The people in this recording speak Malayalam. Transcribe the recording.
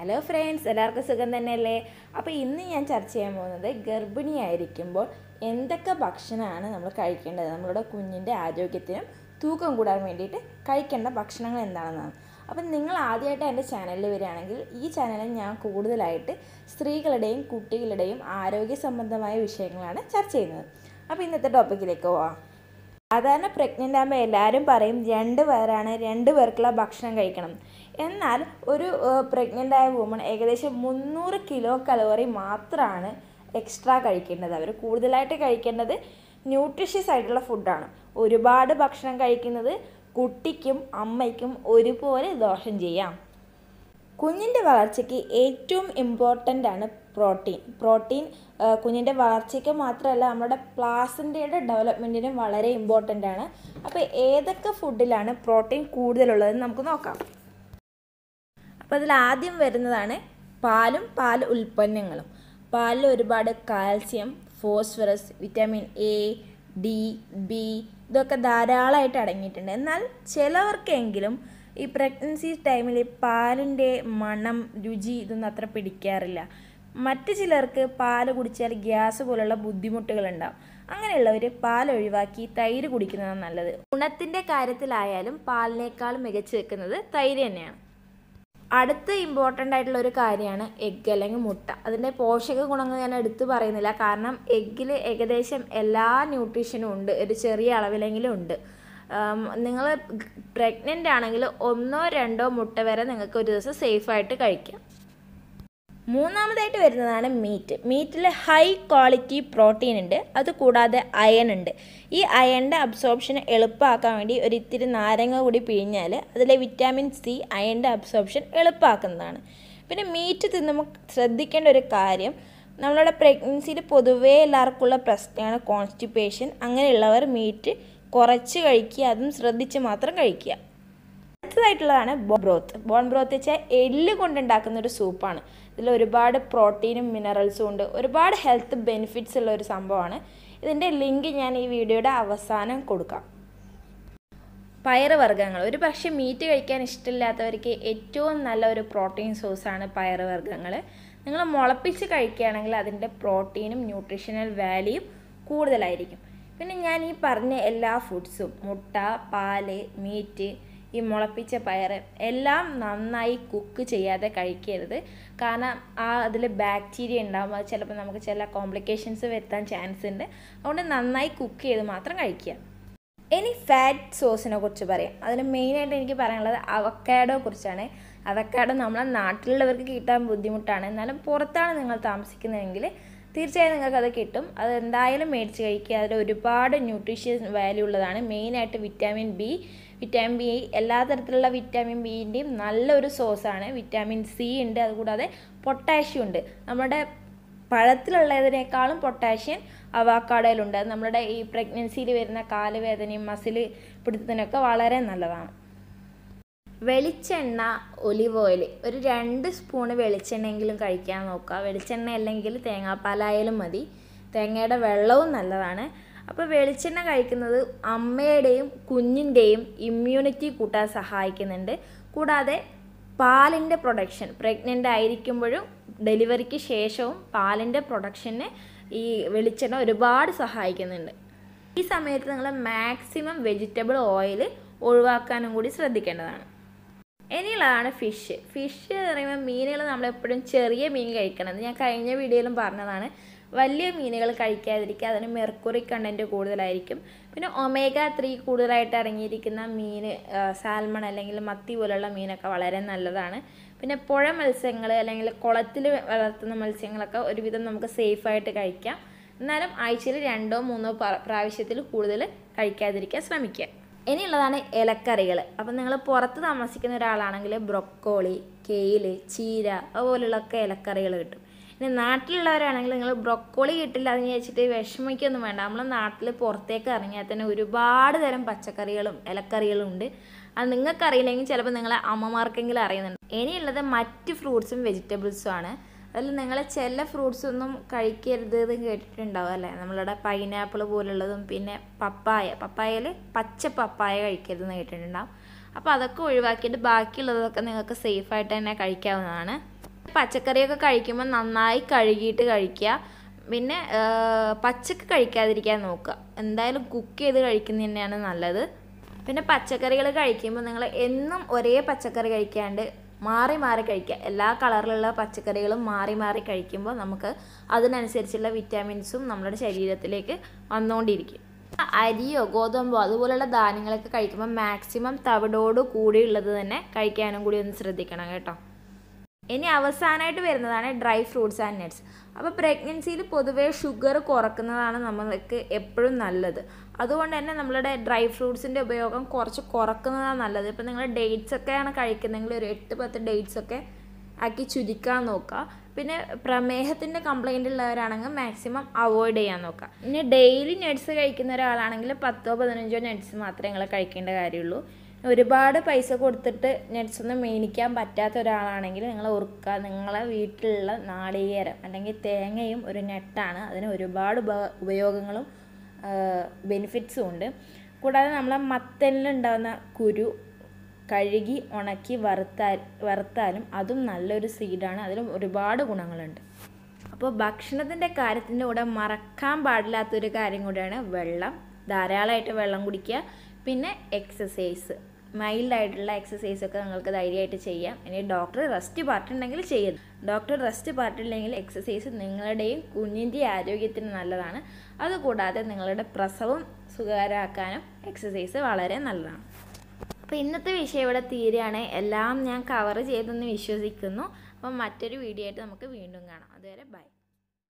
ഹലോ ഫ്രണ്ട്സ് എല്ലാവർക്കും സുഖം തന്നെയല്ലേ അപ്പോൾ ഇന്ന് ഞാൻ ചർച്ച ചെയ്യാൻ പോകുന്നത് ഗർഭിണിയായിരിക്കുമ്പോൾ എന്തൊക്കെ ഭക്ഷണമാണ് നമ്മൾ കഴിക്കേണ്ടത് നമ്മളുടെ കുഞ്ഞിൻ്റെ ആരോഗ്യത്തിനും തൂക്കം കൂടാൻ വേണ്ടിയിട്ട് കഴിക്കേണ്ട ഭക്ഷണങ്ങൾ എന്താണെന്നാണ് അപ്പം നിങ്ങൾ ആദ്യമായിട്ട് എൻ്റെ ചാനലിൽ വരികയാണെങ്കിൽ ഈ ചാനലിൽ ഞാൻ കൂടുതലായിട്ട് സ്ത്രീകളുടെയും കുട്ടികളുടെയും ആരോഗ്യ സംബന്ധമായ വിഷയങ്ങളാണ് ചർച്ച ചെയ്യുന്നത് അപ്പോൾ ഇന്നത്തെ ടോപ്പിക്കിലേക്ക് പോവാം സാധാരണ പ്രഗ്നൻ്റ് ആകുമ്പോൾ എല്ലാവരും പറയും രണ്ട് പേരാണ് രണ്ട് പേർക്കുള്ള ഭക്ഷണം കഴിക്കണം എന്നാൽ ഒരു പ്രഗ്നൻ്റ് ആയ വുമൺ ഏകദേശം മുന്നൂറ് കിലോ കലോറി മാത്രമാണ് എക്സ്ട്രാ കഴിക്കേണ്ടത് അവർ കൂടുതലായിട്ട് കഴിക്കേണ്ടത് ന്യൂട്രീഷ്യസ് ആയിട്ടുള്ള ഫുഡാണ് ഒരുപാട് ഭക്ഷണം കഴിക്കുന്നത് കുട്ടിക്കും അമ്മയ്ക്കും ഒരുപോലെ ദോഷം ചെയ്യാം കുഞ്ഞിൻ്റെ വളർച്ചയ്ക്ക് ഏറ്റവും ഇമ്പോർട്ടൻ്റ് ആണ് പ്രോട്ടീൻ പ്രോട്ടീൻ കുഞ്ഞിൻ്റെ വളർച്ചയ്ക്ക് മാത്രമല്ല നമ്മുടെ പ്ലാസിൻ്റെയുടെ ഡെവലപ്മെൻറ്റിനും വളരെ ഇമ്പോർട്ടൻ്റ് ആണ് അപ്പോൾ ഏതൊക്കെ ഫുഡിലാണ് പ്രോട്ടീൻ കൂടുതലുള്ളതെന്ന് നമുക്ക് നോക്കാം അപ്പോൾ അതിൽ ആദ്യം വരുന്നതാണ് പാലും പാൽ ഉൽപ്പന്നങ്ങളും പാലിൽ ഒരുപാട് calcium phosphorus vitamin A D B ഇതൊക്കെ ധാരാളമായിട്ട് അടങ്ങിയിട്ടുണ്ട് എന്നാൽ ചിലവർക്കെങ്കിലും ഈ പ്രഗ്നൻസി ടൈമിൽ പാലിൻ്റെ മണം രുചി ഇതൊന്നും അത്ര പിടിക്കാറില്ല മറ്റു ചിലർക്ക് പാല് കുടിച്ചാൽ ഗ്യാസ് പോലുള്ള ബുദ്ധിമുട്ടുകളുണ്ടാവും അങ്ങനെയുള്ളവർ പാൽ ഒഴിവാക്കി തൈര് കുടിക്കുന്നതാണ് നല്ലത് ഗുണത്തിൻ്റെ കാര്യത്തിലായാലും പാലിനേക്കാൾ മികച്ചു വെക്കുന്നത് തൈര് തന്നെയാണ് അടുത്ത ഇമ്പോർട്ടൻ്റ് ആയിട്ടുള്ള ഒരു കാര്യമാണ് എഗ്ഗ് അല്ലെങ്കിൽ മുട്ട അതിൻ്റെ പോഷക ഗുണങ്ങൾ ഞാൻ എടുത്തു പറയുന്നില്ല കാരണം എഗ്ഗിൽ ഏകദേശം എല്ലാ ന്യൂട്രീഷനും ഉണ്ട് ഒരു ചെറിയ അളവിലെങ്കിലും ഉണ്ട് നിങ്ങൾ പ്രഗ്നൻ്റ് ആണെങ്കിൽ ഒന്നോ രണ്ടോ മുട്ട വരെ നിങ്ങൾക്ക് ഒരു ദിവസം സേഫായിട്ട് കഴിക്കാം മൂന്നാമതായിട്ട് വരുന്നതാണ് മീറ്റ് മീറ്റിൽ ഹൈ ക്വാളിറ്റി പ്രോട്ടീൻ ഉണ്ട് അതുകൂടാതെ അയൺ ഉണ്ട് ഈ അയണിൻ്റെ അബ്സോർപ്ഷൻ എളുപ്പമാക്കാൻ വേണ്ടി ഒരു ഇത്തിരി നാരങ്ങ കൂടി പിഴിഞ്ഞാൽ അതിലെ വിറ്റാമിൻ സി അയണിൻ്റെ അബ്സോർപ്ഷൻ എളുപ്പമാക്കുന്നതാണ് പിന്നെ മീറ്റ് തിന്നുമ്പോൾ ശ്രദ്ധിക്കേണ്ട ഒരു കാര്യം നമ്മളുടെ പ്രഗ്നൻസിയിൽ പൊതുവേ എല്ലാവർക്കുള്ള പ്രശ്നമാണ് കോൺസ്റ്റിപ്പേഷൻ അങ്ങനെയുള്ളവർ മീറ്റ് കുറച്ച് കഴിക്കുക അതും ശ്രദ്ധിച്ച് മാത്രം കഴിക്കുക അടുത്തതായിട്ടുള്ളതാണ് ബോൺ ബ്രോത്ത് ബോൺ ബ്രോത്ത് വെച്ചാൽ എല്ല് കൊണ്ടുണ്ടാക്കുന്ന ഒരു സൂപ്പാണ് ഇതിൽ ഒരുപാട് പ്രോട്ടീനും മിനറൽസും ഉണ്ട് ഒരുപാട് ഹെൽത്ത് ബെനിഫിറ്റ്സ് ഉള്ള ഒരു സംഭവമാണ് ഇതിൻ്റെ ലിങ്ക് ഞാൻ ഈ വീഡിയോയുടെ അവസാനം കൊടുക്കാം പയറുവർഗ്ഗങ്ങൾ ഒരു പക്ഷേ മീറ്റ് കഴിക്കാൻ ഇഷ്ടമില്ലാത്തവർക്ക് ഏറ്റവും നല്ല ഒരു പ്രോട്ടീൻ സോഴ്സാണ് പയറുവർഗ്ഗങ്ങൾ നിങ്ങൾ മുളപ്പിച്ച് കഴിക്കുകയാണെങ്കിൽ അതിൻ്റെ പ്രോട്ടീനും ന്യൂട്രീഷണൽ വാല്യൂ കൂടുതലായിരിക്കും പിന്നെ ഞാൻ ഈ പറഞ്ഞ എല്ലാ ഫുഡ്സും മുട്ട പാല് മീറ്റ് ഈ മുളപ്പിച്ച പയർ എല്ലാം നന്നായി കുക്ക് ചെയ്യാതെ കഴിക്കരുത് കാരണം ആ അതിൽ ബാക്ടീരിയ ഉണ്ടാകുമ്പോൾ അത് ചിലപ്പോൾ നമുക്ക് ചില കോംപ്ലിക്കേഷൻസ് വരുത്താൻ ചാൻസ് ഉണ്ട് അതുകൊണ്ട് നന്നായി കുക്ക് ചെയ്ത് മാത്രം കഴിക്കുക ഇനി ഫാറ്റ് സോസിനെ കുറിച്ച് പറയാം അതിൽ മെയിനായിട്ട് എനിക്ക് പറയാനുള്ളത് അവക്കാഡോ കുറിച്ചാണ് അവക്കാഡോ നമ്മളെ നാട്ടിലുള്ളവർക്ക് കിട്ടാൻ ബുദ്ധിമുട്ടാണ് എന്നാലും പുറത്താണ് നിങ്ങൾ താമസിക്കുന്നതെങ്കിൽ തീർച്ചയായും നിങ്ങൾക്കത് കിട്ടും അത് എന്തായാലും മേടിച്ച് കഴിക്കുക അതിൽ ഒരുപാട് ന്യൂട്രീഷ്യൻ വാല്യൂ ഉള്ളതാണ് മെയിനായിട്ട് വിറ്റാമിൻ ബി വിറ്റാമിൻ ബി എല്ലാ തരത്തിലുള്ള വിറ്റാമിൻ ബിൻ്റെയും നല്ലൊരു സോഴ്സാണ് വിറ്റാമിൻ സി ഉണ്ട് അതുകൂടാതെ പൊട്ടാഷ്യം ഉണ്ട് നമ്മുടെ പഴത്തിലുള്ളതിനേക്കാളും പൊട്ടാഷ്യം അവാക്കാടയിലുണ്ട് നമ്മുടെ ഈ പ്രഗ്നൻസിയിൽ വരുന്ന കാലുവേദനയും മസിൽ പിടുത്തത്തിനൊക്കെ വളരെ നല്ലതാണ് വെളിച്ചെണ്ണ ഒലിവ് ഓയിൽ ഒരു രണ്ട് സ്പൂണ് വെളിച്ചെണ്ണയെങ്കിലും കഴിക്കാൻ നോക്കുക വെളിച്ചെണ്ണ അല്ലെങ്കിൽ തേങ്ങാപ്പാലായാലും മതി തേങ്ങയുടെ വെള്ളവും നല്ലതാണ് അപ്പോൾ വെളിച്ചെണ്ണ കഴിക്കുന്നത് അമ്മയുടെയും കുഞ്ഞിൻ്റെയും ഇമ്മ്യൂണിറ്റി കൂട്ടാൻ സഹായിക്കുന്നുണ്ട് കൂടാതെ പാലിൻ്റെ പ്രൊഡക്ഷൻ പ്രഗ്നൻ്റ് ആയിരിക്കുമ്പോഴും ഡെലിവറിക്ക് ശേഷവും പാലിൻ്റെ പ്രൊഡക്ഷനെ ഈ വെളിച്ചെണ്ണ ഒരുപാട് സഹായിക്കുന്നുണ്ട് ഈ സമയത്ത് നിങ്ങൾ മാക്സിമം വെജിറ്റബിൾ ഓയിൽ ഒഴിവാക്കാനും കൂടി ശ്രദ്ധിക്കേണ്ടതാണ് ഇനിയുള്ളതാണ് ഫിഷ് ഫിഷ് എന്ന് പറയുമ്പോൾ മീനുകൾ നമ്മളെപ്പോഴും ചെറിയ മീൻ കഴിക്കണം എന്ന് ഞാൻ കഴിഞ്ഞ വീഡിയോയിലും പറഞ്ഞതാണ് വലിയ മീനുകൾ കഴിക്കാതിരിക്കുക അതിന് മെർക്കുറി കണ്ടൻറ്റ് കൂടുതലായിരിക്കും പിന്നെ ഒമേഗ ത്രീ കൂടുതലായിട്ട് ഇറങ്ങിയിരിക്കുന്ന മീൻ സാൽമൺ അല്ലെങ്കിൽ മത്തി പോലുള്ള മീനൊക്കെ വളരെ നല്ലതാണ് പിന്നെ പുഴ മത്സ്യങ്ങൾ അല്ലെങ്കിൽ കുളത്തിൽ വളർത്തുന്ന മത്സ്യങ്ങളൊക്കെ ഒരുവിധം നമുക്ക് സേഫായിട്ട് കഴിക്കാം എന്നാലും ആഴ്ചയിൽ രണ്ടോ മൂന്നോ പ്രാവശ്യത്തിൽ കൂടുതൽ കഴിക്കാതിരിക്കാൻ ശ്രമിക്കുക ഇനിയുള്ളതാണ് ഇലക്കറികൾ അപ്പം നിങ്ങൾ പുറത്ത് താമസിക്കുന്ന ഒരാളാണെങ്കിൽ ബ്രൊക്കോളി കെയില് ചീര അതുപോലുള്ളൊക്കെ ഇലക്കറികൾ കിട്ടും പിന്നെ നാട്ടിലുള്ളവരാണെങ്കിൽ നിങ്ങൾ ബ്രൊക്കോളി കിട്ടില്ല എന്ന് വെച്ചിട്ട് വിഷമിക്കൊന്നും വേണ്ട നമ്മൾ നാട്ടിൽ പുറത്തേക്ക് ഇറങ്ങിയാൽ തന്നെ ഒരുപാട് തരം പച്ചക്കറികളും ഇലക്കറികളും ഉണ്ട് അത് നിങ്ങൾക്കറിയില്ലെങ്കിൽ ചിലപ്പോൾ നിങ്ങളെ അമ്മമാർക്കെങ്കിലും അറിയുന്നുണ്ട് ഇനിയുള്ളത് മറ്റ് ഫ്രൂട്ട്സും വെജിറ്റബിൾസും ആണ് അതിൽ നിങ്ങൾ ചില ഫ്രൂട്ട്സ് ഒന്നും കഴിക്കരുത് എന്ന് കേട്ടിട്ടുണ്ടാവും അല്ലേ നമ്മളുടെ പൈനാപ്പിൾ പോലുള്ളതും പിന്നെ പപ്പായ പപ്പായയിൽ പച്ച പപ്പായ എന്ന് കേട്ടിട്ടുണ്ടാവും അപ്പോൾ അതൊക്കെ ഒഴിവാക്കിയിട്ട് ബാക്കിയുള്ളതൊക്കെ നിങ്ങൾക്ക് സേഫായിട്ട് തന്നെ കഴിക്കാവുന്നതാണ് പച്ചക്കറിയൊക്കെ കഴിക്കുമ്പോൾ നന്നായി കഴുകിയിട്ട് കഴിക്കുക പിന്നെ പച്ചക്ക് കഴിക്കാതിരിക്കാൻ നോക്കുക എന്തായാലും കുക്ക് ചെയ്ത് കഴിക്കുന്നത് തന്നെയാണ് നല്ലത് പിന്നെ പച്ചക്കറികൾ കഴിക്കുമ്പോൾ നിങ്ങൾ എന്നും ഒരേ പച്ചക്കറി കഴിക്കാണ്ട് മാറി മാറി കഴിക്കുക എല്ലാ കളറിലുള്ള പച്ചക്കറികളും മാറി മാറി കഴിക്കുമ്പോൾ നമുക്ക് അതിനനുസരിച്ചുള്ള വിറ്റാമിൻസും നമ്മുടെ ശരീരത്തിലേക്ക് വന്നുകൊണ്ടിരിക്കും അരിയോ ഗോതമ്പോ അതുപോലെയുള്ള ധാന്യങ്ങളൊക്കെ കഴിക്കുമ്പോൾ മാക്സിമം തവിടോട് കൂടിയുള്ളത് തന്നെ കഴിക്കാനും കൂടി ഒന്ന് ശ്രദ്ധിക്കണം കേട്ടോ ഇനി അവസാനമായിട്ട് വരുന്നതാണ് ഡ്രൈ ഫ്രൂട്ട്സ് ആൻഡ് നട്ട്സ് അപ്പോൾ പ്രഗ്നൻസിയിൽ പൊതുവേ ഷുഗർ കുറക്കുന്നതാണ് നമ്മൾക്ക് എപ്പോഴും നല്ലത് അതുകൊണ്ട് തന്നെ നമ്മളുടെ ഡ്രൈ ഫ്രൂട്ട്സിൻ്റെ ഉപയോഗം കുറച്ച് കുറക്കുന്നതാണ് നല്ലത് ഇപ്പോൾ നിങ്ങൾ ഡേറ്റ്സ് ഒക്കെയാണ് കഴിക്കുന്നതെങ്കിൽ ഒരു എട്ട് പത്ത് ഡേറ്റ്സ് ഒക്കെ ആക്കി ചുരുക്കാൻ നോക്കുക പിന്നെ പ്രമേഹത്തിൻ്റെ കംപ്ലയിൻ്റ് ഉള്ളവരാണെങ്കിൽ മാക്സിമം അവോയ്ഡ് ചെയ്യാൻ നോക്കുക ഇനി ഡെയിലി നട്ട്സ് കഴിക്കുന്ന ഒരാളാണെങ്കിൽ പത്തോ പതിനഞ്ചോ നട്ട്സ് മാത്രമേ നിങ്ങൾ കഴിക്കേണ്ട കാര്യമുള്ളൂ ഒരുപാട് പൈസ കൊടുത്തിട്ട് നട്ട്സ് ഒന്നും മേടിക്കാൻ പറ്റാത്ത ഒരാളാണെങ്കിൽ നിങ്ങൾ ഓർക്കുക നിങ്ങളെ വീട്ടിലുള്ള നാളികേരം അല്ലെങ്കിൽ തേങ്ങയും ഒരു നെറ്റാണ് അതിന് ഒരുപാട് ഉപയോഗങ്ങളും ബെനിഫിറ്റ്സും ഉണ്ട് കൂടാതെ നമ്മളെ മത്തലിലുണ്ടാകുന്ന കുരു കഴുകി ഉണക്കി വറുത്താൽ വറുത്താലും അതും നല്ലൊരു സീഡാണ് അതിലും ഒരുപാട് ഗുണങ്ങളുണ്ട് അപ്പോൾ ഭക്ഷണത്തിൻ്റെ കാര്യത്തിൻ്റെ കൂടെ മറക്കാൻ പാടില്ലാത്തൊരു കാര്യം കൂടിയാണ് വെള്ളം ധാരാളമായിട്ട് വെള്ളം കുടിക്കുക പിന്നെ എക്സസൈസ് മൈൽഡായിട്ടുള്ള എക്സസൈസ് ഒക്കെ നിങ്ങൾക്ക് ധൈര്യമായിട്ട് ചെയ്യാം ഇനി ഡോക്ടർ റെസ്റ്റ് ഉണ്ടെങ്കിൽ ചെയ്യും ഡോക്ടർ റെസ്റ്റ് ഇല്ലെങ്കിൽ എക്സസൈസ് നിങ്ങളുടെയും കുഞ്ഞിൻ്റെ ആരോഗ്യത്തിന് നല്ലതാണ് അതുകൂടാതെ നിങ്ങളുടെ പ്രസവം സുഖകരമാക്കാനും എക്സസൈസ് വളരെ നല്ലതാണ് അപ്പോൾ ഇന്നത്തെ വിഷയം ഇവിടെ തീരെയാണ് എല്ലാം ഞാൻ കവർ ചെയ്തെന്ന് വിശ്വസിക്കുന്നു അപ്പം മറ്റൊരു വീഡിയോ ആയിട്ട് നമുക്ക് വീണ്ടും കാണാം അതുവരെ ബൈ